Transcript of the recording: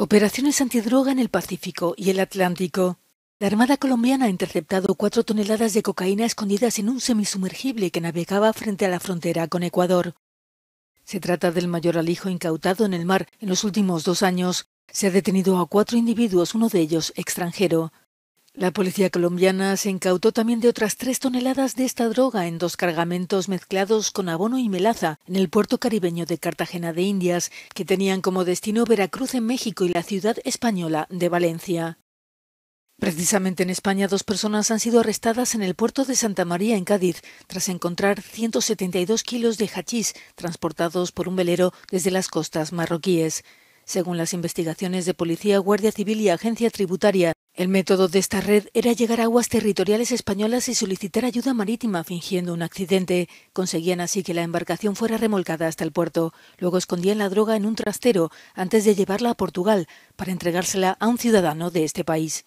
Operaciones antidroga en el Pacífico y el Atlántico. La Armada colombiana ha interceptado cuatro toneladas de cocaína escondidas en un semisumergible que navegaba frente a la frontera con Ecuador. Se trata del mayor alijo incautado en el mar en los últimos dos años. Se ha detenido a cuatro individuos, uno de ellos extranjero. La policía colombiana se incautó también de otras tres toneladas de esta droga en dos cargamentos mezclados con abono y melaza en el puerto caribeño de Cartagena de Indias, que tenían como destino Veracruz en México y la ciudad española de Valencia. Precisamente en España, dos personas han sido arrestadas en el puerto de Santa María, en Cádiz, tras encontrar 172 kilos de hachís transportados por un velero desde las costas marroquíes. Según las investigaciones de policía, Guardia Civil y Agencia Tributaria, el método de esta red era llegar a aguas territoriales españolas y solicitar ayuda marítima fingiendo un accidente. Conseguían así que la embarcación fuera remolcada hasta el puerto. Luego escondían la droga en un trastero antes de llevarla a Portugal para entregársela a un ciudadano de este país.